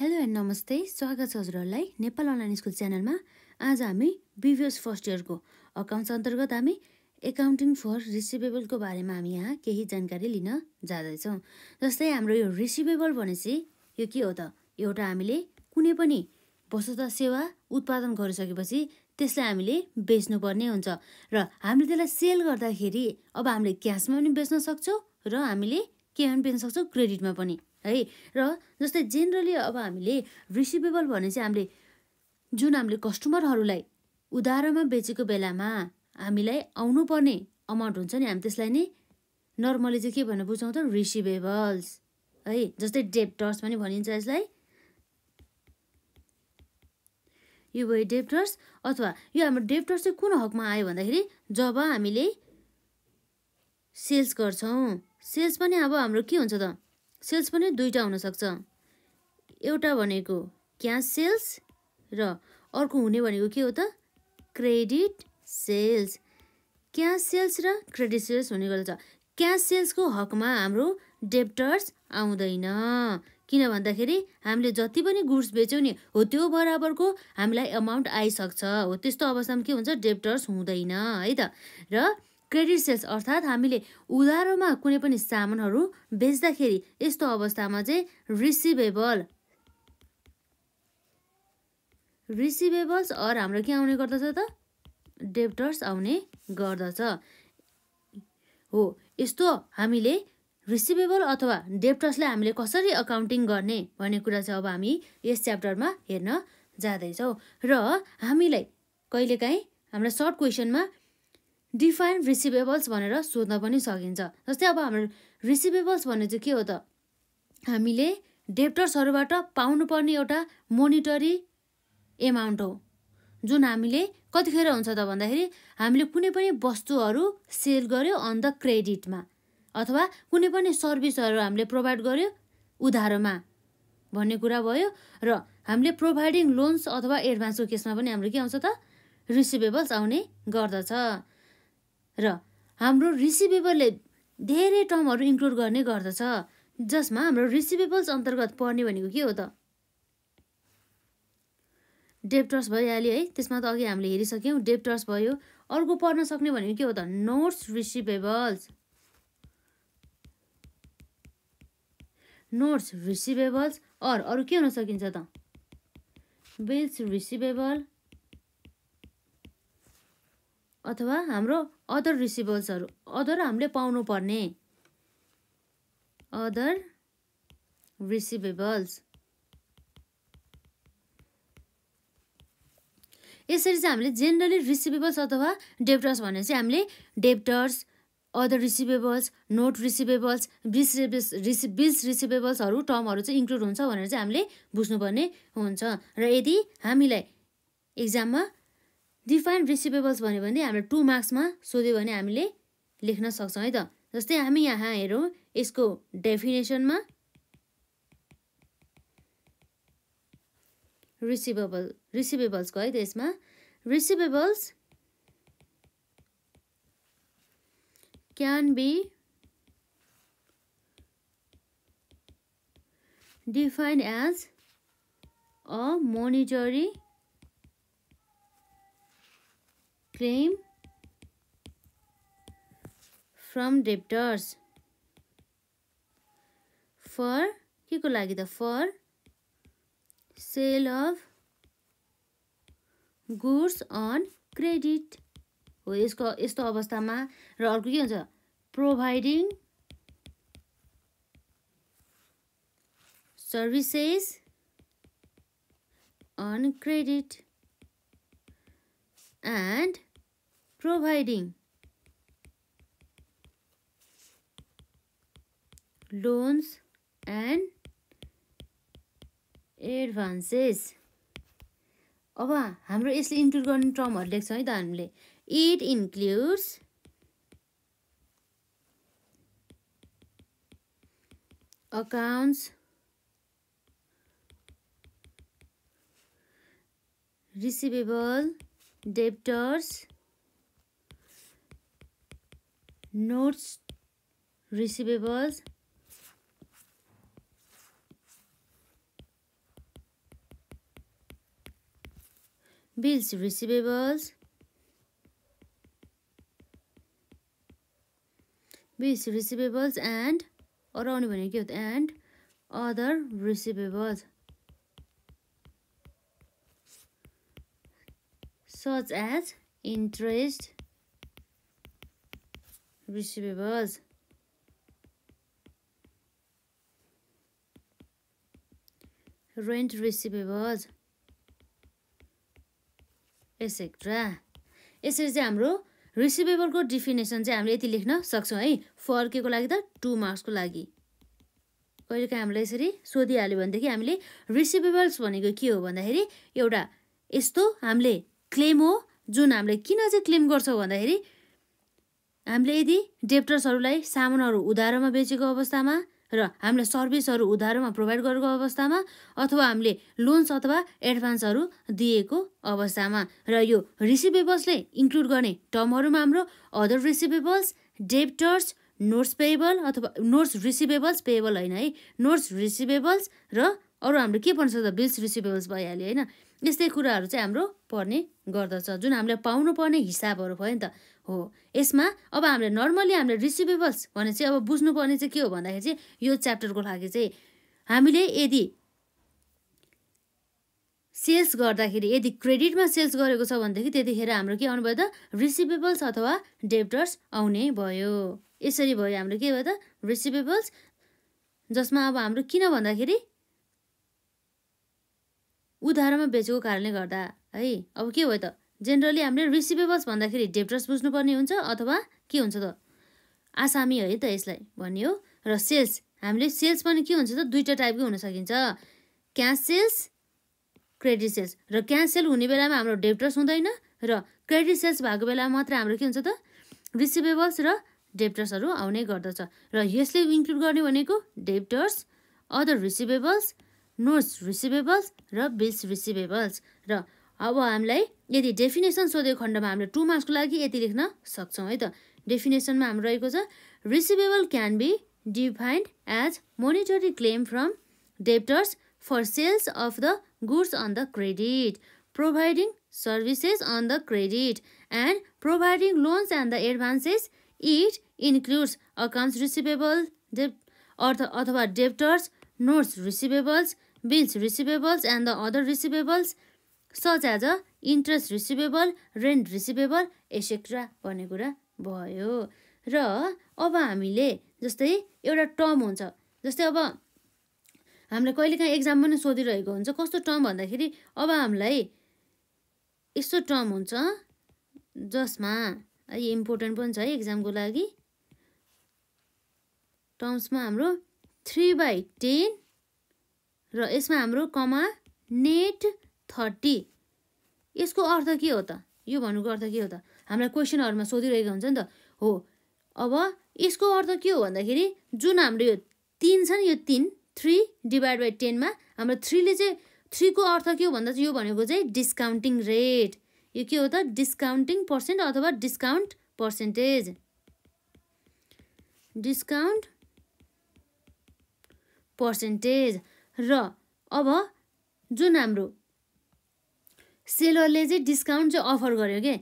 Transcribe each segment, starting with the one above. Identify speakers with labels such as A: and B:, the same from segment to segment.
A: Hello and नमस्ते स्वागत छ हजुरहरूलाई नेपाल अनलाइन स्कुल च्यानलमा आज हामी बिभिएस फर्स्ट इयरको अकाउन्ट्स अन्तर्गत हामी एकाउन्टिङ फर रिसिभेबलको बारेमा हामी यहाँ केही जानकारी लिन जाँदैछौँ जस्तै हाम्रो यो रिसिभेबल भनेपछि यो के हो त एउटा हामीले कुनै पनि वस्तु त सेवा उत्पादन गरिसकेपछि त्यसलाई हामीले बेच्नुपर्ने हुन्छ र हामीले त्यसलाई सेल गर्दाखेरि अब हामीले क्यासमा पनि बेच्न सक्छौँ र हामीले केमा पनि बेच्न सक्छौँ क्रेडिटमा पनि है र जस्तै जेनरली अब हामीले रिसिभेबल भने चाहिँ हामीले जुन हामीले कस्टमरहरूलाई उधारोमा बेचेको बेलामा हामीलाई आउनुपर्ने अमाउन्ट हुन्छ नि हामी त्यसलाई नै नर्मली चाहिँ के भन्नु बुझाउँ त रिसिभेबल्स है जस्तै डेप्टर्स पनि भनिन्छ यसलाई यो भयो डेप्टर्स अथवा यो हाम्रो डेप्टर्स चाहिँ कुन हकमा आयो भन्दाखेरि जब हामीले सेल्स गर्छौँ सेल्स पनि अब हाम्रो के हुन्छ त सेल्स पनि दुईवटा हुनसक्छ एउटा भनेको क्यास सेल्स र अर्को हुने भनेको के हो त क्रेडिट सेल्स क्यास सेल्स र क्रेडिट सेल्स हुने गर्दछ क्यास सेल्सको हकमा हाम्रो डेप्टर्स आउँदैन किन भन्दाखेरि हामीले जति पनि गुड्स बेच्यौँ नि हो त्यो बराबरको हामीलाई एमाउन्ट आइसक्छ हो त्यस्तो अवस्थामा के हुन्छ डेप्टर्स हुँदैन है त र क्रेडिट सेल्स अर्थात् हामीले उधारोमा कुनै पनि सामानहरू बेच्दाखेरि यस्तो अवस्थामा चाहिँ रिसिभेबल रिसिभेबल्स अर हाम्रो के आउने गर्दछ त डेप्टर्स आउने गर्दछ हो यस्तो हामीले रिसिभेबल अथवा डेप्टर्सलाई हामीले कसरी अकाउन्टिङ गर्ने भन्ने कुरा चाहिँ अब हामी यस च्याप्टरमा हेर्न जाँदैछौँ र हामीलाई कहिलेकाहीँ हाम्रो सर्ट क्वेसनमा डिफाइन रिसिभेबल्स भनेर सोध्न पनि सकिन्छ जस्तै अब हाम्रो रिसिभेबल्स भन्ने चाहिँ के हो त हामीले डेप्टर्सहरूबाट पाउनुपर्ने एउटा मोनिटरी एमाउन्ट हो जुन हामीले कतिखेर हुन्छ त भन्दाखेरि हामीले कुनै पनि वस्तुहरू सेल गर्यो अन द क्रेडिटमा अथवा कुनै पनि सर्भिसहरू हामीले प्रोभाइड गर्यो उधारोमा भन्ने कुरा भयो र हामीले प्रोभाइडिङ लोन्स अथवा एडभान्सको केसमा पनि हाम्रो के आउँछ त रिसिभेबल्स आउने गर्दछ र हाम्रो रिसिभेबलले धेरै टर्महरू इन्क्लुड गर्ने गर्दछ जसमा हाम्रो रिसिभेबल्स अन्तर्गत पर्ने भनेको के हो त डेप्टर्स भइहाल्यो है त्यसमा त अघि हामीले हेरिसक्यौँ डेप्टर्स भयो अर्को पर्न सक्ने भनेको के हो त नोट्स रिसिभेबल्स नोट्स रिसिभेबल्स अर अरू के हुन सकिन्छ त बिल्स रिसिभेबल अथवा हाम्रो अदर रिसिभल्सहरू अदर हामीले पाउनुपर्ने अदर रिसिभेबल्स यसरी चाहिँ हामीले जेनरली रिसिभेबल्स अथवा डेप्टर्स भने चाहिँ हामीले debtors other receivables note receivables बिस रिसि बिस रिसिभेबल्सहरू टर्महरू चाहिँ इन्क्लुड हुन्छ भनेर चाहिँ हामीले बुझ्नुपर्ने हुन्छ र यदि हामीलाई इक्जाममा डिफाइन रिसिभेबल्स भन्यो भने हाम्रो टु मार्क्समा सोध्यो भने हामीले लेख्न सक्छौँ है त जस्तै हामी यहाँ हेरौँ यसको डेफिनेसनमा रिसिभेबल्स रिसिभेबल्सको है त यसमा receivables can be defined as a monetary claim from debtors for के को लागि त for sale of goods on credit हो यसको यस्तो अवस्थामा र अर्को के हुन्छ providing services on credit and providing loans and advances अब हाम्रो यसले इन्क्लुड गर्ने टर्महरू लेख्छ है त हामीले it includes accounts receivable debtors notes receivables bills receivables bills receivables and अरू आउने भनेको के हो त and other receivables such as interest recebibles. Rent receivables, etcetera यसरी चाहिँ हाम्रो रिसिभेबलको डिफिनेसन चाहिँ हामीले यति लेख्न सक्छौँ है फर्केको लागि त टु मार्क्सको लागि कहिलेकाहीँ हामीलाई यसरी सोधिहाल्यो भनेदेखि हामीले रिसिभेबल्स भनेको के हो भन्दाखेरि एउटा यस्तो हामीले क्लेम हो जुन हामीले किन चाहिँ क्लेम गर्छौँ भन्दाखेरि हामीले यदि डेप्टर्सहरूलाई सामानहरू उधारोमा बेचेको अवस्थामा र हामीले सर्भिसहरू उधारोमा प्रोभाइड गरेको अवस्थामा अथवा हामीले लोन्स अथवा एडभान्सहरू दिएको अवस्थामा र यो रिसिभेबल्सले इन्क्लुड गर्ने टर्महरूमा हाम्रो other receivables debtors notes payable अथवा नोट्स रिसिभेबल्स पेएबल होइन है नोट्स रिसिभेबल्स र अरू हाम्रो के पर्छ त बिल्स रिसिभेबल्स भइहाल्यो होइन यस्तै कुराहरू चाहिँ हाम्रो पर्ने गर्दछ जुन हामीले पाउनुपर्ने हिसाबहरू भयो नि त हो यसमा अब हामीले नर्मली हामीले रिसिभेबल्स भने चाहिँ अब बुझ्नुपर्ने चाहिँ के हो भन्दाखेरि चाहिँ यो च्याप्टरको लागि चाहिँ हामीले यदि सेल्स गर्दाखेरि यदि क्रेडिटमा सेल्स गरेको छ भनेदेखि त्यतिखेर हाम्रो के आउनु भयो त रिसिभेबल्स अथवा डेप्टर्स आउने भयो यसरी भयो हाम्रो के भयो त रिसिभेबल्स जसमा अब हाम्रो किन भन्दाखेरि उधारमा बेचेको कारणले गर्दा है अब के भयो त जेनरली हामीले रिसिभेबल्स भन्दाखेरि डेप्टर्स बुझ्नुपर्ने हुन्छ अथवा के हुन्छ त आसामी है त यसलाई भन्ने हो र सेल्स हामीले सेल्स पनि के हुन्छ त दुईवटा टाइपकै हुन सकिन्छ क्यास सेल्स क्रेडिट सेल्स र क्यास सेल हुने बेलामा हाम्रो डेप्टर्स हुँदैन र क्रेडिट सेल्स भएको बेलामा मात्र हाम्रो के हुन्छ त रिसिभेबल्स र डेप्टर्सहरू आउने गर्दछ र यसले इन्क्लुड गर्ने भनेको debtors other receivables notes receivables र बिल्स रिसिभेबल्स र अब हामीलाई यदि डेफिनेसन सोधेको खण्डमा हामीले टु मार्क्सको लागि यति लेख्न सक्छौँ है त डेफिनेसनमा हाम्रो रहेको छ receivable can be defined as monetary claim from debtors for sales of the goods on the credit providing services on the credit and providing loans and the advances it includes accounts receivable डेप अर्थ अथवा debtors notes receivables bills receivables and the other receivables such as a interest receivable rent receivable etcetera भन्ने कुरा भयो र अब हामीले जस्तै एउटा टर्म हुन्छ जस्तै अब हामीलाई कहिलेकाहीँ एक्जाम पनि सोधिरहेको हुन्छ कस्तो टर्म भन्दाखेरि अब हामीलाई यस्तो टर्म हुन्छ जसमा यो इम्पोर्टेन्ट पनि छ है एक्जामको लागि टर्म्समा हाम्रो थ्री बाई टेन र यसमा हाम्रो कमा नेट थर्टी यसको अर्थ के हो त यो भन्नुको अर्थ के हो त हामीलाई क्वेसनहरूमा सोधिरहेको हुन्छ नि त हो अब यसको अर्थ के हो भन्दाखेरि जुन हाम्रो यो तिन छ नि यो तिन थ्री डिभाइड बाई टेनमा हाम्रो थ्रीले चाहिँ थ्रीको अर्थ के हो भन्दा चाहिँ यो भनेको चाहिँ डिस्काउन्टिङ रेट यो के हो त डिस्काउन्टिङ पर्सेन्ट अथवा डिस्काउन्ट पर्सेन्टेज डिस्काउन्ट पर्सेन्टेज र अब जुन हाम्रो सेलरले चाहिँ डिस्काउन्ट चाहिँ अफर गर्यो के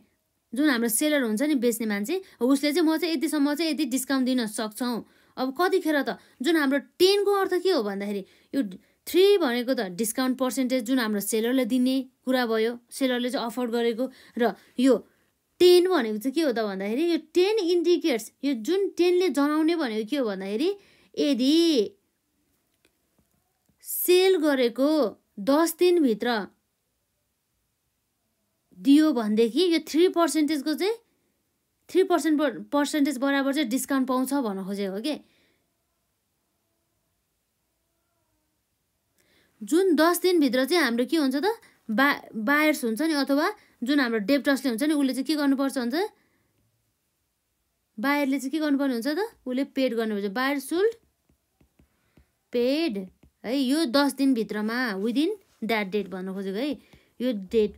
A: जुन हाम्रो सेलर हुन्छ नि बेच्ने मान्छे उसले चाहिँ म चाहिँ यतिसम्म चाहिँ यति डिस्काउन्ट दिन सक्छौँ अब कतिखेर त जुन हाम्रो टेनको अर्थ के हो भन्दाखेरि यो थ्री भनेको त डिस्काउन्ट पर्सेन्टेज जुन हाम्रो सेलरले दिने कुरा भयो सेलरले चाहिँ अफोर्ड गरेको र यो टेन भनेको चाहिँ के हो त भन्दाखेरि यो टेन इन्डिकेट्स यो जुन टेनले जनाउने भनेको के हो भन्दाखेरि यदि सेल गरेको दस दिनभित्र दियो भनेदेखि यो थ्री पर्सेन्टेजको चाहिँ थ्री पर्सेन्ट पर्सेन्टेज बराबर चाहिँ डिस्काउन्ट पाउँछ भन्न खोजेको हो कि जुन दस दिनभित्र चाहिँ हाम्रो के हुन्छ त बा बायर्स हुन्छ नि अथवा जुन हाम्रो डेप्टर्सले हुन्छ नि उसले चाहिँ के गर्नुपर्छ भन्छ बायरले चाहिँ के गर्नुपर्ने हुन्छ त उसले पेड गर्नुपर्छ बायर सुल्ड पेड है यो दस दिनभित्रमा विदिन द्याट डेट भन्न खोजेको है यो date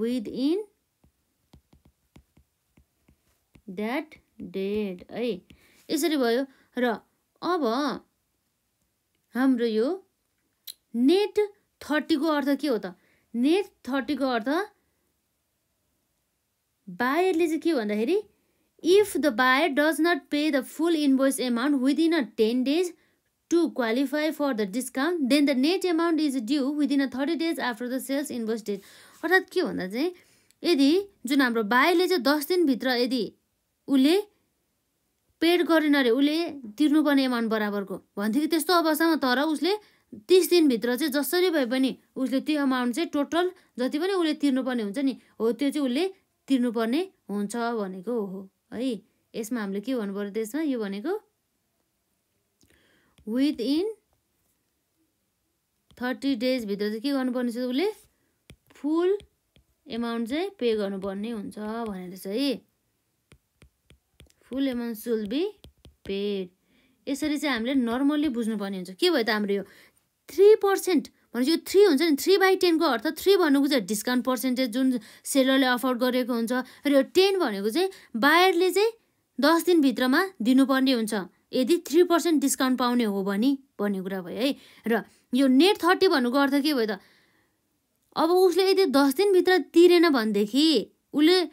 A: within that date है यसरी भयो र अब हाम्रो यो नेट थर्टीको अर्थ के हो त नेट थर्टीको अर्थ बायरले चाहिँ के भन्दाखेरि if the buyer does not pay the full invoice amount within a ten days to qualify for the discount then the net amount is due within a 30 days after the sales invoice date अर्थात् के भन्दा चाहिँ यदि जुन हाम्रो बाईले चाहिँ दस दिनभित्र यदि उसले पेड गरेन अरे उसले तिर्नुपर्ने एमाउन्ट बराबरको भन्थ्यो कि त्यस्तो अवस्थामा तर उसले तिस दिनभित्र चाहिँ जसरी भए पनि उसले त्यो एमाउन्ट चाहिँ टोटल जति पनि उसले तिर्नुपर्ने हुन्छ नि हो त्यो चाहिँ उसले तिर्नुपर्ने हुन्छ भनेको हो है यसमा हामीले के भन्नु पऱ्यो त्यसमा यो भनेको विथ इन थर्टी डेजभित्र चाहिँ के गर्नुपर्ने छ उसले फुल एमाउन्ट चाहिँ पे गर्नुपर्ने हुन्छ भनेर चाहिँ full amount should be paid यसरी चाहिँ हामीले नर्मल्ली बुझ्नुपर्ने हुन्छ के भयो त हाम्रो यो थ्री पर्सेन्ट भनेपछि यो थ्री हुन्छ नि थ्री बाई टेनको अर्थ थ्री भन्नुको चाहिँ डिस्काउन्ट पर्सेन्टेज जुन सेलरले अफोर्ड गरेको हुन्छ र यो टेन भनेको चाहिँ बायरले चाहिँ दस दिनभित्रमा दिनुपर्ने हुन्छ यदि थ्री पर्सेन्ट डिस्काउन्ट पाउने हो भने भन्ने कुरा भयो है र यो नेट थर्टी भन्नुको अर्थ के भयो त अब उसले यदि दस दिनभित्र तिरेन भनेदेखि उसले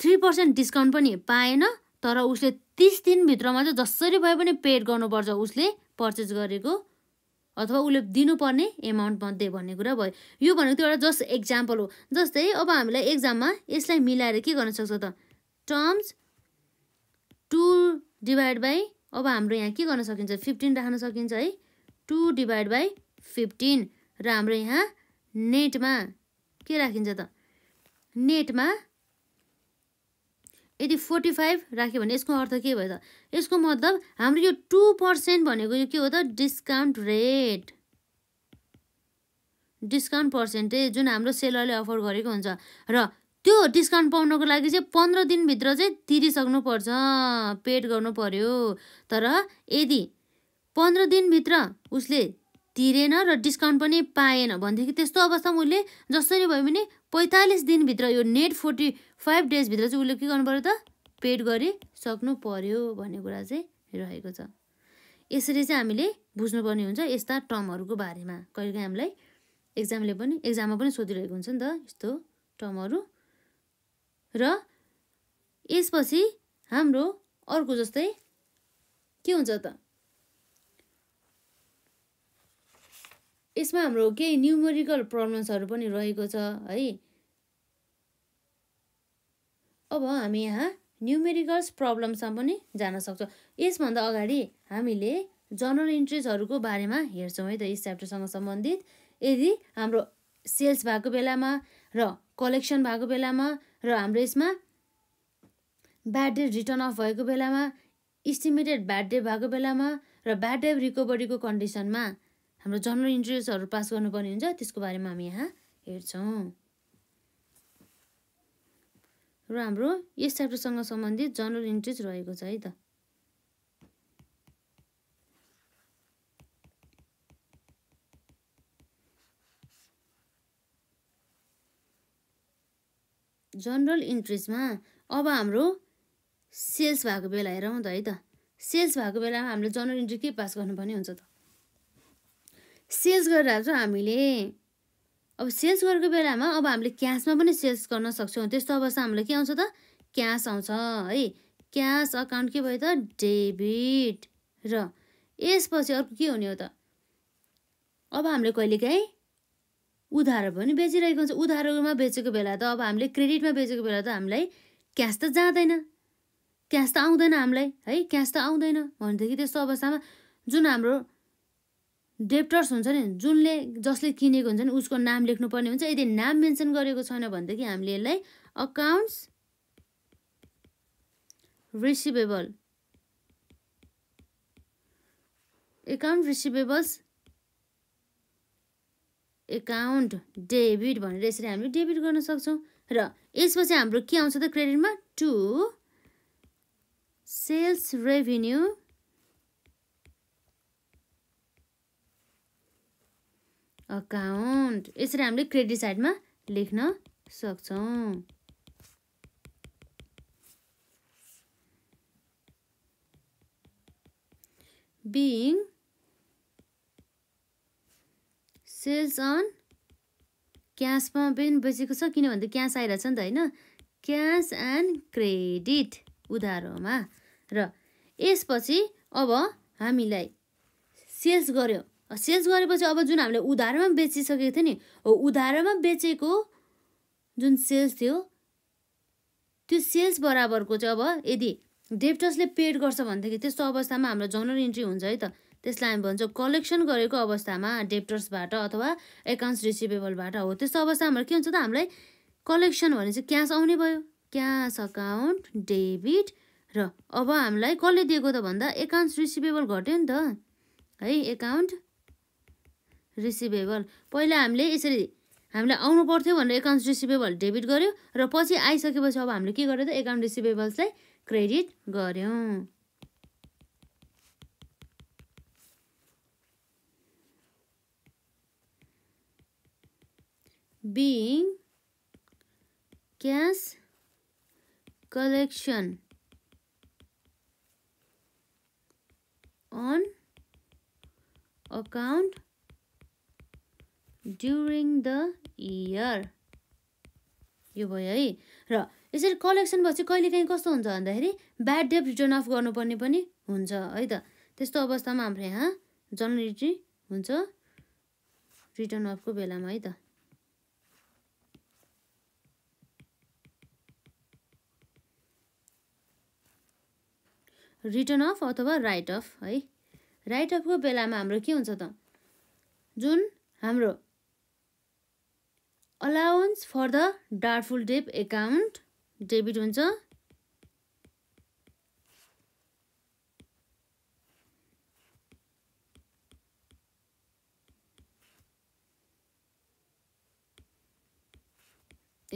A: थ्री पर्सेन्ट डिस्काउन्ट पनि पाएन तर उसले तिस दिनभित्रमा चाहिँ जसरी भए पनि पेड गर्नुपर्छ उसले पर्चेस गरेको अथवा उसले दिनुपर्ने एमाउन्टमध्ये भन्ने कुरा भयो यो भनेको त्यो एउटा जस्ट एक्जाम्पल हो जस्तै अब हामीलाई एक्जाममा यसलाई मिलाएर के गर्न सक्छ त टर्म्स टु डिभाइड बाई अब हाम्रो यहाँ के गर्न सकिन्छ फिफ्टिन राख्न सकिन्छ है टु डिभाइड बाई फिफ्टिन र हाम्रो यहाँ नेटमा के राखिन्छ त नेटमा यदि फोर्टी फाइभ राख्यो भने यसको अर्थ के भयो त यसको मतलब हाम्रो यो टु पर्सेन्ट भनेको यो के हो त डिस्काउन्ट रेट डिस्काउन्ट पर्सेन्टेज जुन हाम्रो सेलरले अफर गरेको हुन्छ र त्यो डिस्काउन्ट पाउनको लागि चाहिँ पन्ध्र दिनभित्र चाहिँ तिरिसक्नुपर्छ पेड गर्नु पर्यो तर यदि पन्ध्र दिनभित्र उसले तिरेन र डिस्काउन्ट पनि पाएन भनेदेखि त्यस्तो अवस्थामा उसले जसरी भयो भने पैँतालिस दिनभित्र यो नेट फोर्टी फाइभ डेजभित्र चाहिँ उसले के गर्नु पऱ्यो त पेड गरिसक्नु पर्यो भन्ने कुरा चाहिँ रहेको छ यसरी चाहिँ हामीले बुझ्नुपर्ने हुन्छ यस्ता टर्महरूको बारेमा कहिलेकाहीँ हामीलाई एक्जामले पनि एक्जाममा पनि सोधिरहेको हुन्छ नि त यस्तो टर्महरू र यसपछि हाम्रो अर्को जस्तै के हुन्छ त यसमा हाम्रो केही न्युमेरिकल प्रब्लम्सहरू पनि रहेको छ है अब हामी यहाँ न्युमेरिकल्स प्रब्लम्समा पनि जान सक्छौँ यसभन्दा अगाडि हामीले जनरल इन्ट्रेस्टहरूको बारेमा हेर्छौँ है त यस च्याप्टरसँग सम्बन्धित यदि हाम्रो सेल्स भएको बेलामा र कलेक्सन भएको बेलामा र हाम्रो यसमा ब्याड डे रिटर्न अफ भएको बेलामा इस्टिमेटेड ब्याड डे भएको बेलामा र ब्याड डे रिकभरीको कन्डिसनमा हाम्रो जनरल इन्ट्रेसहरू पास गर्नुपर्ने हुन्छ त्यसको बारेमा हामी यहाँ हेर्छौँ र हाम्रो यस च्याप्टरसँग सम्बन्धित जनरल इन्ट्रेस्ट रहेको छ है त जनरल इन्ट्रेस्टमा अब हाम्रो सेल्स भएको बेला हेरौँ त है त सेल्स भएको बेलामा हामीले जनरल इन्ट्री के पास गर्नुपर्ने हुन्छ त सेल्स गरेर चाहिँ हामीले अब सेल्स गरेको बेलामा अब हामीले क्यासमा पनि सेल्स गर्न सक्छौँ त्यस्तो अवस्था हामीलाई के आउँछ त क्यास आउँछ है क्यास अकाउन्ट के भयो त डेबिट र यसपछि अर्को के हुने हो त अब हामीले कहिलेकाहीँ उधारो पनि बेचिरहेको हुन्छ उधारोमा बेचेको बेला त अब हामीले क्रेडिटमा बेचेको बेला त हामीलाई क्यास त जाँदैन क्यास त आउँदैन हामीलाई है क्यास त आउँदैन भनेदेखि त्यस्तो अवस्थामा जुन हाम्रो डेप्टर्स हुन्छ नि जुनले जसले किनेको हुन्छ नि उसको नाम लेख्नुपर्ने हुन्छ यदि नाम मेन्सन गरेको छैन भनेदेखि हामीले यसलाई accounts receivable account receivables account debit भनेर यसरी हामीले डेबिट गर्न सक्छौँ र यसपछि हाम्रो के आउँछ त क्रेडिटमा टु सेल्स रेभिन्यू अकाउन्ट यसरी हामीले क्रेडिट साइडमा लेख्न सक्छौँ बिङ सेल्स अन क्यासमा पनि बेचेको छ किनभने क्यास आइरहेछ नि त होइन क्यास एन्ड क्रेडिट उधारोमा र यसपछि अब हामीलाई सेल्स गऱ्यो सेल्स गरेपछि अब जुन हामीले उधारमा बेचिसकेको थियो नि हो उधारोमा बेचेको जुन सेल्स थियो त्यो सेल्स बराबरको चाहिँ अब यदि डेप्टर्सले पेड गर्छ भनेदेखि त्यस्तो अवस्थामा हाम्रो जनरल इन्ट्री हुन्छ है त त्यसलाई हामी भन्छौँ कलेक्सन गरेको अवस्थामा डेप्टर्सबाट अथवा एकाउन्ट्स रिसिभेबलबाट हो त्यस्तो अवस्थामा के हुन्छ त हामीलाई कलेक्सन भने चाहिँ क्यास आउने भयो क्यास अकाउन्ट डेबिट र अब हामीलाई कसले दिएको त भन्दा एकाउन्ट्स रिसिभेबल घट्यो नि त है एकाउन्ट रिसिभेबल पहिला हामीले यसरी हामीलाई आउनु पर्थ्यो भनेर एकाउन्ट्स रिसिभेबल डेबिट गऱ्यो र पछि आइसकेपछि अब हामीले के गर्यो त एकाउन्ट रिसिभेबल्सलाई क्रेडिट गऱ्यौँ being cash collection on account during the year यो भयो है र यसरी कलेक्सन भएपछि कहिलेकाहीँ कस्तो हुन्छ भन्दाखेरि ब्याड डेप रिटर्न अफ गर्नुपर्ने पनि हुन्छ है त त्यस्तो अवस्थामा हाम्रो यहाँ जनरेटरी हुन्छ रिटर्न अफको बेलामा है त रिटर्न अफ अथवा राइट अफ है राइट अफको बेलामा हाम्रो के हुन्छ त जुन हाम्रो allowance for the doubtful debt account debit हुन्छ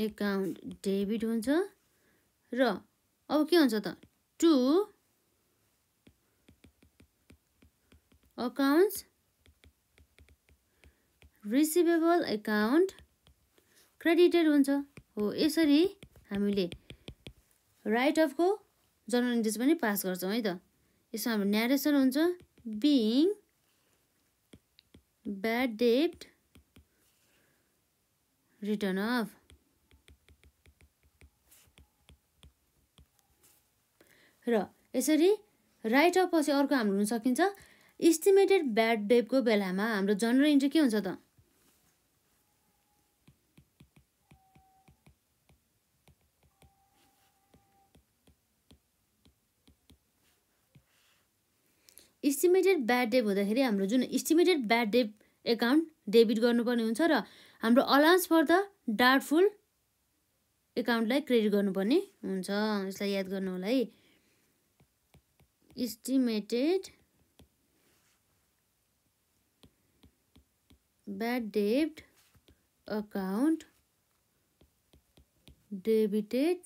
A: एकाउन्ट डेबिट हुन्छ र अब के हुन्छ त to accounts receivable account credited हुन्छ हो यसरी हामीले राइट अफको जनरल इन्ट्रेस पनि पास गर्छौँ है त यसमा हाम्रो न्यारेसन हुन्छ being bad debt written off र यसरी राइट अफ पछि अर्को हाम्रो हुन सकिन्छ इस्टिमेटेड ब्याड डेबको बेलामा हाम्रो जनरल इन्ट्री के हुन्छ त इस्टिमेटेड ब्याड डेब हुँदाखेरि हाम्रो जुन estimated bad debt account debit गर्नुपर्ने हुन्छ र हाम्रो अलाउन्स फर द डार्टफुल एकाउन्टलाई क्रेडिट गर्नुपर्ने हुन्छ यसलाई याद गर्नु होला है estimated bad debt account debited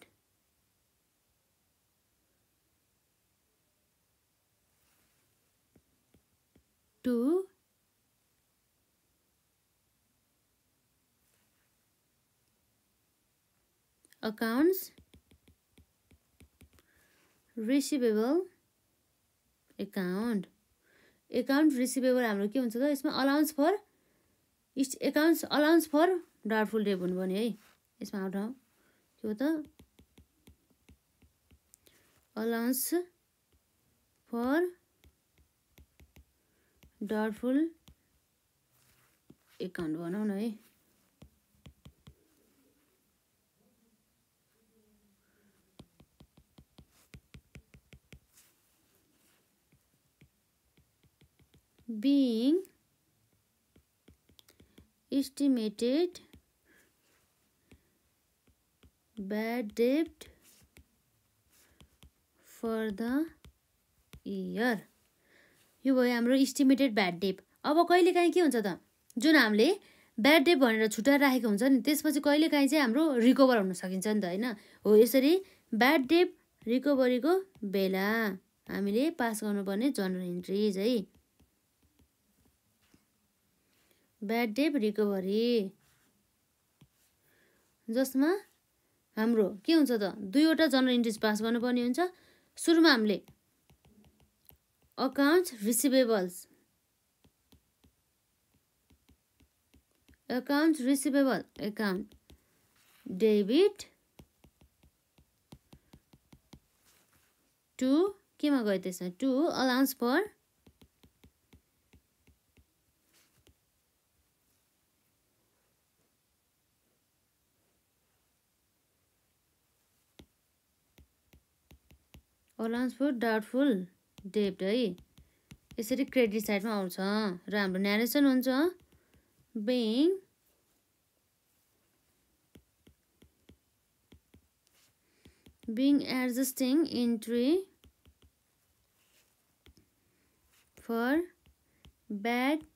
A: to accounts receivable account account receivable हाम्रो के हुन्छ त यसमा अलाउन्स फर इस्ट accounts allowance for doubtful debt भन्नुपर्ने है यसमा आउट के हो त अलाउन्स फर डाउटफुल एकाउन्ट भनौँ न है being estimated bad debt for the year यो भयो हाम्रो इस्टिमेटेड ब्याड डेप अब कहिलेकाहीँ के हुन्छ त जुन हामीले ब्याड डेप भनेर छुट्याएर राखेको हुन्छ नि त्यसपछि कहिलेकाहीँ चाहिँ हाम्रो रिकभर हुन सकिन्छ नि त होइन हो यसरी ब्याड डेप रिकभरीको बेला हामीले पास गर्नुपर्ने जनरल इन्ट्रिज है ब्याड डेप रिकभरी जसमा हाम्रो के हुन्छ त दुईवटा जनरल इन्ट्रेस्ट पास गर्नुपर्ने हुन्छ सुरुमा हामीले accounts receivables account receivable account debit to केमा गयो त्यसमा to allowance for allowance for doubtful डेप्ट है यसरी क्रेडिट साइडमा आउँछ र हाम्रो न्यारेसन हुन्छ being being adjusting entry for bad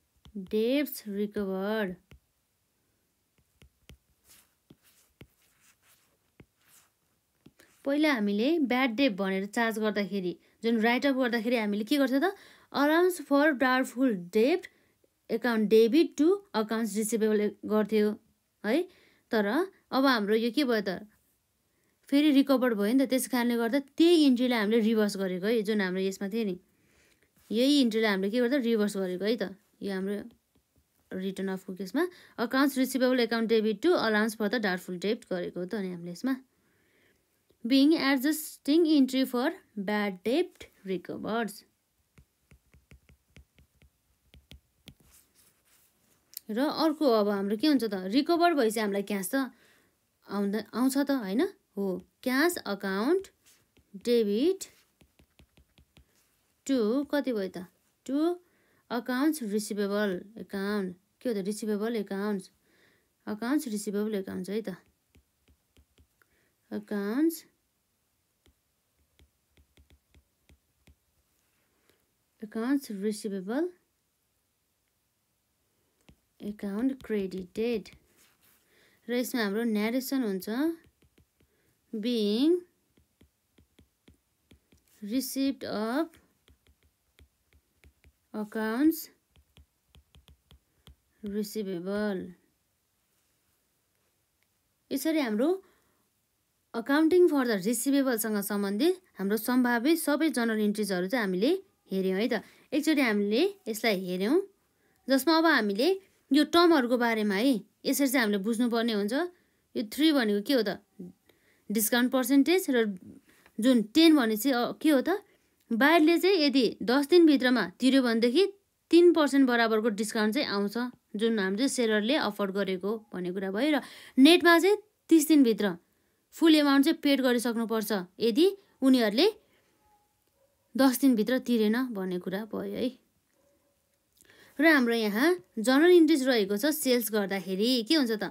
A: debts recovered पहिला हामीले ब्याड डे भनेर चार्ज गर्दाखेरि जुन राइटअप गर्दाखेरि हामीले के गर्छ त allowance for doubtful debt account debit to accounts receivable गर्थ्यो है तर अब हाम्रो यो के भयो त फेरि रिकभर भयो नि त त्यस कारणले गर्दा त्यही इन्ट्रीलाई हामीले रिभर्स गरेको है जुन हाम्रो यसमा थियो नि यही इन्ट्रीलाई हामीले के गर्दा रिभर्स गरेको है त यो हाम्रो रिटर्न अफको केसमा accounts receivable account debit to allowance for the doubtful डेप्ट गरेको हो त अनि हामीले यसमा being adjusting entry for bad debt recovers र अर्को अब हाम्रो के हुन्छ त रिकभर भएपछि हामीलाई क्यास त आउँदा आउँछ त होइन हो क्यास अकाउन्ट डेबिट टु कति भयो त टु अकाउन्ट्स रिसिभेबल एकाउन्ट के हो त receivable accounts accounts receivable accounts है त accounts accounts receivable account credited र यसमा हाम्रो नेरेसन हुन्छ being receipt of accounts receivable यसरी हाम्रो अकाउन्टिङ फर द रिसिभेबलसँग सम्बन्धित हाम्रो सम्भावित सबै जनरल इन्ट्रिजहरू चाहिँ हामीले हेऱ्यौँ है त एकचोटि हामीले यसलाई हेऱ्यौँ जसमा अब हामीले यो टर्महरूको बारेमा है यसरी चाहिँ हामीले बुझ्नुपर्ने हुन्छ यो थ्री भनेको के हो त डिस्काउन्ट पर्सेन्टेज र जुन टेन चाहिँ के हो त बायरले चाहिँ यदि दस दिनभित्रमा तिर्यो भनेदेखि तिन पर्सेन्ट बराबरको डिस्काउन्ट चाहिँ आउँछ जुन हाम्रो सेलरले अफोर्ड गरेको भन्ने कुरा भयो र नेटमा चाहिँ तिस दिनभित्र फुल एमाउन्ट चाहिँ पेड गरिसक्नुपर्छ यदि उनीहरूले दस दिनभित्र तिरेन भन्ने कुरा भयो है र हाम्रो यहाँ जनरल इन्ट्री रहेको छ सेल्स गर्दाखेरि के हुन्छ त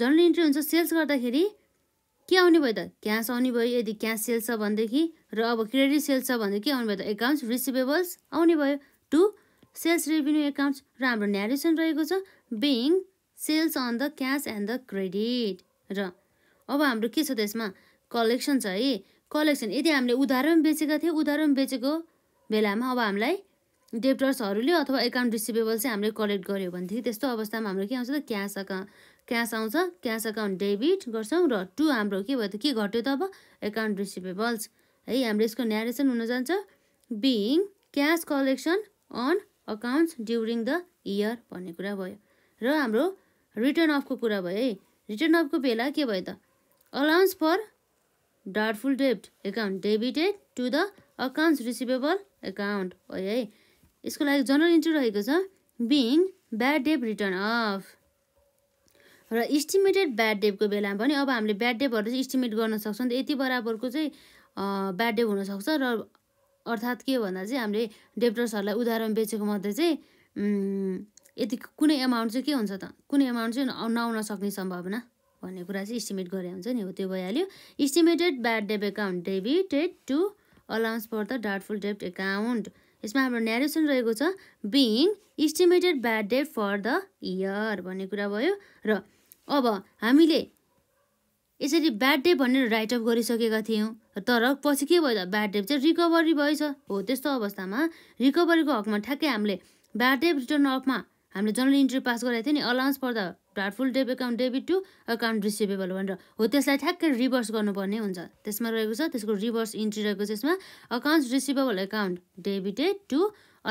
A: जनरल इन्ट्री हुन्छ सेल्स गर्दाखेरि के आउने भयो त क्यास आउने भयो यदि क्यास सेल्स छ भनेदेखि र अब क्रेडिट सेल्स छ भनेदेखि के आउने भयो त एकाउन्ट्स रिसिभेबल्स आउने भयो टु सेल्स रेभिन्यू एकाउन्ट्स र हाम्रो न्यारेसन रहेको छ being sales on the cash and the credit र अब हाम्रो के छ त्यसमा कलेक्सन छ है कलेक्सन यदि हामीले उधारमा बेचेका थियौँ उधारमा बेचेको बेलामा अब हामीलाई डेप्टर्सहरूले अथवा एकाउन्ट रिसिभेबल चाहिँ हामीले कलेक्ट गऱ्यो भनेदेखि त्यस्तो अवस्थामा हाम्रो के आउँछ त क्यास अकाउन्ट क्यास आउँछ क्यास अकाउन्ट डेबिट गर्छौँ र टु हाम्रो के भयो त के घट्यो त अब एकाउन्ट रिसिभेबल्स है हाम्रो यसको न्यारेसन हुन जान्छ being cash collection on accounts during the year भन्ने कुरा भयो र हाम्रो रिटर्न अफको कुरा भयो है रिटर्न अफको बेला के भयो त अलाउन्स फर डाउटफुल डेब्ट account debited to the accounts receivable account है है यसको लागि जनरल इन्ट्री रहेको छ being bad debt written off र इस्टिमेटेड ब्याड डेपको बेलामा पनि अब हामीले ब्याड डेपहरू चाहिँ इस्टिमेट गर्न सक्छौँ त यति बराबरको चाहिँ ब्याड डेप हुनसक्छ र अर्थात् के भन्दा चाहिँ हामीले डेप्टर्सहरूलाई उदाहरण बेचेको मात्रै चाहिँ यति कुनै एमाउन्ट चाहिँ के हुन्छ त कुनै एमाउन्ट चाहिँ नआउन सक्ने सम्भावना भन्ने कुरा चाहिँ इस्टिमेट गरे हुन्छ नि हो त्यो भइहाल्यो estimated bad debt account debited to allowance for the doubtful डेप्ट एकाउन्ट यसमा हाम्रो नेरेसन रहेको छ being estimated bad debt for the year भन्ने कुरा भयो र अब हामीले यसरी ब्याड डे भनेर राइटअप गरिसकेका थियौँ तर पछि के भयो त ब्याड डे चाहिँ रिकभरी भएछ हो त्यस्तो अवस्थामा रिकभरीको हकमा ठ्याक्कै हामीले ब्याड डे रिटर्न अफमा हामीले जनरल इन्ट्री पास गरेको थियौँ नि allowance for the doubtful debt account debit to account receivable भनेर हो त्यसलाई ठ्याक्कै रिभर्स गर्नुपर्ने हुन्छ त्यसमा रहेको छ त्यसको रिभर्स इन्ट्री रहेको छ यसमा accounts receivable account debited to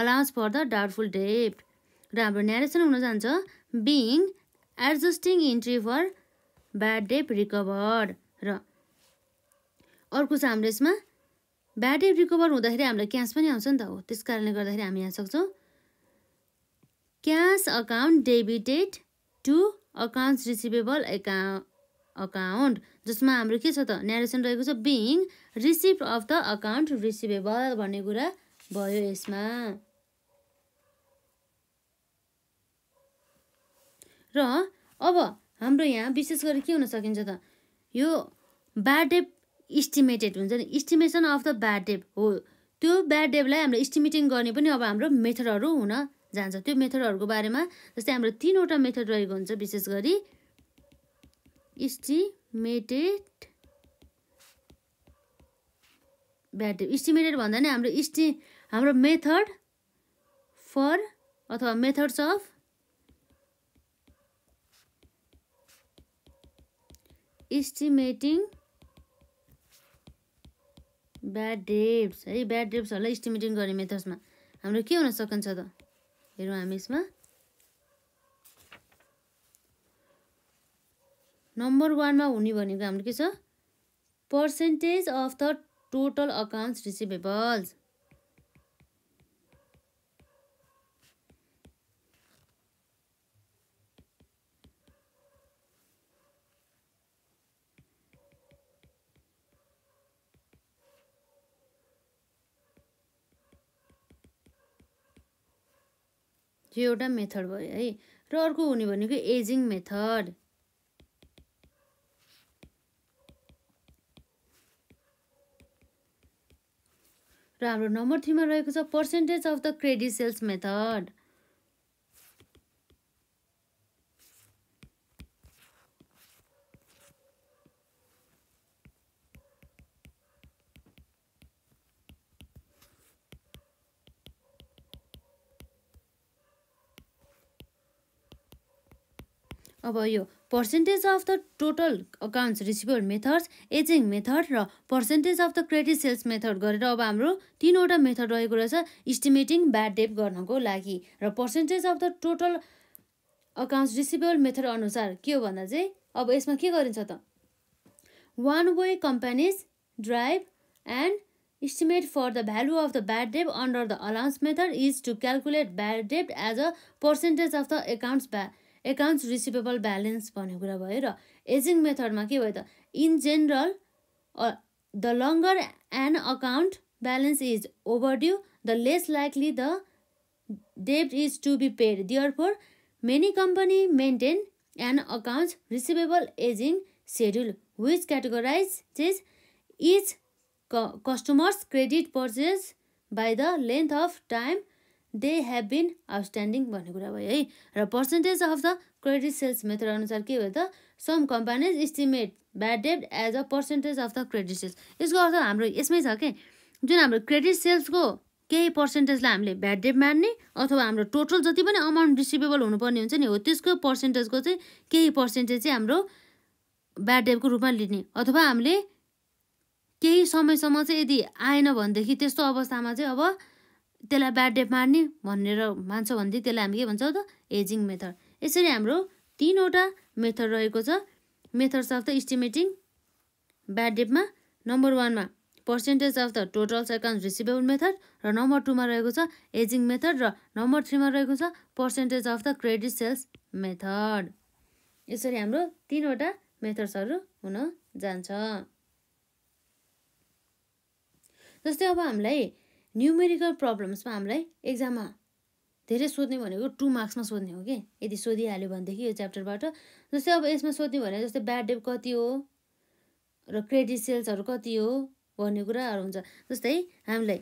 A: allowance for the doubtful debt र हाम्रो न्यारेसन हुन जान्छ being adjusting entry for bad debt recover र अर्को छ हाम्रो यसमा ब्याड डेप रिकभर हुँदाखेरि हामीलाई क्यास पनि आउँछ नि त हो त्यस कारणले गर्दाखेरि हामी यहाँ सक्छौँ cash account debited to accounts receivable एका अकाउन्ट जसमा हाम्रो के छ त न्यारेसन रहेको छ being receive of the account receivable भन्ने कुरा भयो यसमा र अब हाम्रो यहाँ विशेष गरी के हुन सकिन्छ त यो ब्याड डेप इस्टिमेटेड हुन्छ नि इस्टिमेसन अफ द ब्याड डेप हो त्यो ब्याड डेपलाई हामीले इस्टिमेटिङ गर्ने पनि अब हाम्रो मेथडहरू हुन जान्छ त्यो मेथडहरूको बारेमा जस्तै हाम्रो तिनवटा मेथड रहेको हुन्छ विशेष गरी इस्टिमेटेड भ्याट इस्टिमेटेड भन्दा नै हाम्रो इस्टि हाम्रो मेथड फर अथवा methods of estimating bad debts है ब्याड डेप्सहरूलाई इस्टिमेटिङ गर्ने मेथड्समा हाम्रो के हुन सकिन्छ त हेरौँ हामी यसमा नम्बर वानमा हुने भनेको हाम्रो के छ percentage of the total accounts receivables यो एउटा मेथड भयो है र अर्को हुने भनेको एजिङ मेथड र हाम्रो नम्बर थ्रीमा रहेको छ percentage of the credit sales method अब यो percentage of the total accounts receiver methods aging method र percentage of the credit sales method गरेर अब हाम्रो तिनवटा मेथड रहेको रहेछ इस्टिमेटिङ ब्याड डेप गर्नको लागि र percentage of the total accounts receivable method अनुसार के हो भन्दा चाहिँ अब यसमा के गरिन्छ त one way companies derive and estimate for the value of the bad debt under the allowance method is to calculate bad debt as a percentage of the accounts ब्या एकाउन्ट्स रिसिभेबल ब्यालेन्स भन्ने कुरा भयो र aging मेथडमा के भयो त in general the longer an account balance is overdue the less likely the debt is to be paid therefore many company maintain an accounts receivable aging schedule which categorizes each customers credit purchase by the length of time they have been outstanding भन्ने कुरा भयो है र percentage of the credit sales method अनुसार के भयो त some companies estimate bad debt as a percentage of the credit sales यसको अर्थ हाम्रो यसमै छ कि जुन हाम्रो क्रेडिट सेल्सको केही पर्सेन्टेजलाई हामीले ब्याड डेट मान्ने अथवा हाम्रो टोटल जति पनि अमाउन्ट रिसिभेबल हुनुपर्ने हुन्छ नि हो त्यसको पर्सेन्टेजको चाहिँ केही पर्सेन्टेज चाहिँ हाम्रो ब्याड डेटको रूपमा लिने अथवा हामीले केही समयसम्म चाहिँ यदि आएन भनेदेखि त्यस्तो अवस्थामा चाहिँ अब त्यसलाई डेप मार्ने भनेर मान्छ भनेदेखि त्यसलाई हामी के भन्छौँ त एजिङ मेथड यसरी हाम्रो तिनवटा मेथड रहेको छ methods of the estimating bad डेपमा नम्बर वानमा percentage of the total account receivable method र नम्बर टूमा रहेको छ एजिङ मेथड र नम्बर थ्रीमा रहेको छ percentage of the credit sales method यसरी हाम्रो तिनवटा मेथड्सहरू हुन जान्छ जस्तै अब हामीलाई न्युमेरिकल प्रब्लम्समा हामीलाई एक्जाममा धेरै सोध्ने भनेको टु मार्क्समा सोध्ने हो कि यदि सोधिहाल्यो भनेदेखि यो च्याप्टरबाट जस्तै अब यसमा सोध्ने भने जस्तै ब्याड डेप कति हो र क्रेडिट सेल्सहरू कति हो भन्ने कुराहरू हुन्छ जस्तै हामीलाई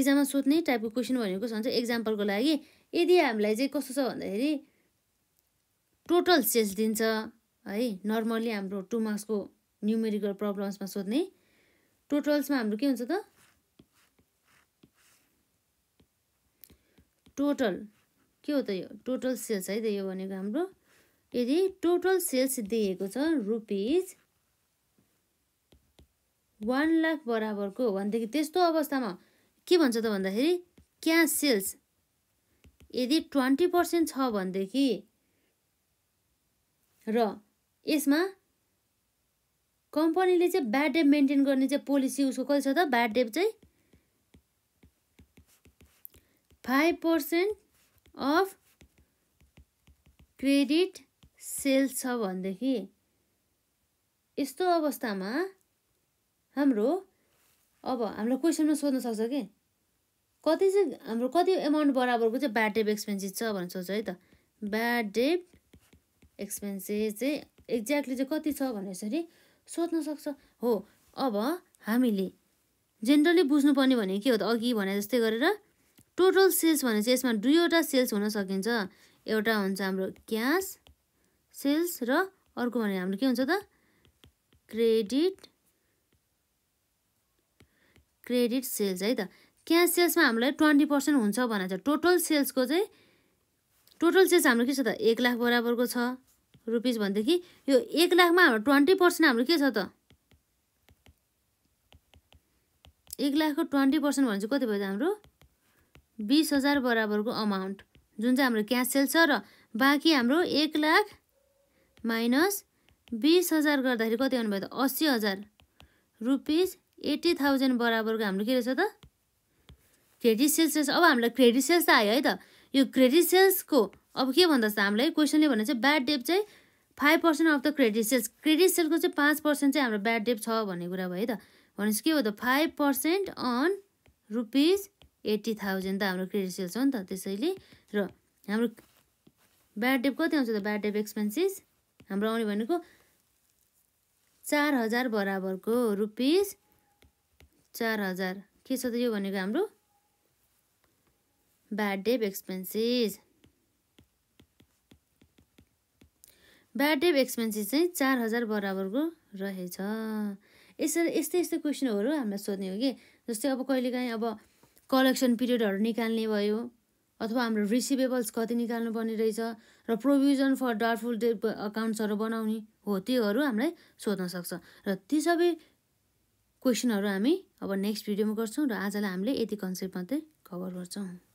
A: एक्जाममा सोध्ने टाइपको क्वेसन भनेको हुन्छ एक्जाम्पलको लागि यदि हामीलाई चाहिँ कस्तो छ भन्दाखेरि टोटल सेल्स दिन्छ है नर्मल्ली हाम्रो टु मार्क्सको न्युमेरिकल प्रब्लम्समा सोध्ने टोटल्समा हाम्रो के हुन्छ त टोटल के हो त यो टोटल सेल्स है त यो भनेको हाम्रो यदि टोटल सेल्स दिएको छ रुपिज वान लाख बराबरको भनेदेखि त्यस्तो अवस्थामा के भन्छ त भन्दाखेरि क्यास सेल्स यदि ट्वेन्टी पर्सेन्ट छ भनेदेखि र यसमा कम्पनीले चाहिँ ब्याड डेप मेन्टेन गर्ने चाहिँ पोलिसी उसको कति छ त ब्याड डेप चाहिँ five percent of credit sale छ भनेदेखि यस्तो अवस्थामा हाम्रो अब हाम्रो क्वेसनमा सोध्न सक्छ कि कति चाहिँ हाम्रो कति एमाउन्ट बराबरको चाहिँ ब्याड डेप एक्सपेन्सिस छ भनेर सोध्छ है त ब्याड डेप एक्सपेन्सिस चाहिँ एक्ज्याक्टली चाहिँ कति छ भनेर यसरी सोध्न सक्छ हो अब हामीले जेनरली बुझ्नुपर्ने भने के हो त अघि भने जस्तै गरेर टोटल सेल्स भनेपछि यसमा दुईवटा सेल्स हुन सकिन्छ एउटा हुन्छ हाम्रो क्यास सेल्स र अर्को भने हाम्रो के हुन्छ त क्रेडिट क्रेडिट सेल्स है त क्यास सेल्समा हामीलाई ट्वेन्टी पर्सेन्ट हुन्छ भनेर टोटल सेल्सको चाहिँ टोटल सेल्स हाम्रो के छ त एक लाख बराबरको छ रुपिस भनेदेखि यो एक लाखमा हाम्रो ट्वेन्टी पर्सेन्ट हाम्रो के छ त एक लाखको ट्वेन्टी पर्सेन्ट भने चाहिँ कति भयो त हाम्रो बिस हजार बराबरको अमाउन्ट जुन चाहिँ हाम्रो क्यास सेल छ र बाँकी हाम्रो एक लाख माइनस बिस हजार गर्दाखेरि कति आउनुभयो त अस्सी हजार रुपिस एट्टी थाउजन्ड बराबरको हाम्रो के रहेछ त क्रेडिट सेल्स रहेछ अब हामीलाई क्रेडिट सेल्स त आयो है त यो क्रेडिट सेल्सको अब के त हामीलाई क्वेसनले भने चाहिँ ब्याड डेप चाहिँ five percent of the credit sales credit सेल्सको चाहिँ पाँच पर्सेन्ट चाहिँ हाम्रो ब्याड डेप छ भन्ने कुरा भयो है त भनेपछि के हो त five percent on rupees eighty thousand त हाम्रो क्रेडिट सेल्स हो नि त त्यसैले र हाम्रो ब्याड डेप कति आउँछ त ब्याड डेप एक्सपेन्सिस हाम्रो आउने भनेको चार हजार बराबरको रुपिस चार हजार के छ त यो भनेको हाम्रो ब्याड डेप एक्सपेन्सिस ब्याड डेप एक्सपेन्सिस चाहिँ चार हजार बराबरको रहेछ यसरी यस्तै यस्तै क्वेसनहरू हामीलाई सोध्ने हो कि जस्तै अब कहिलेकाहीँ अब कलेक्सन पिरियडहरू निकाल्ने भयो अथवा हाम्रो रिसिभेबल्स कति निकाल्नुपर्ने रहेछ र प्रोभिजन फर डाउटफुल डेट अकाउन्ट्सहरू बनाउने हो त्योहरू हामीलाई सोध्न सक्छ र ती सबै क्वेसनहरू हामी अब नेक्स्ट भिडियोमा गर्छौँ र आजलाई हामीले यति कन्सेप्ट मात्रै कभर गर्छौँ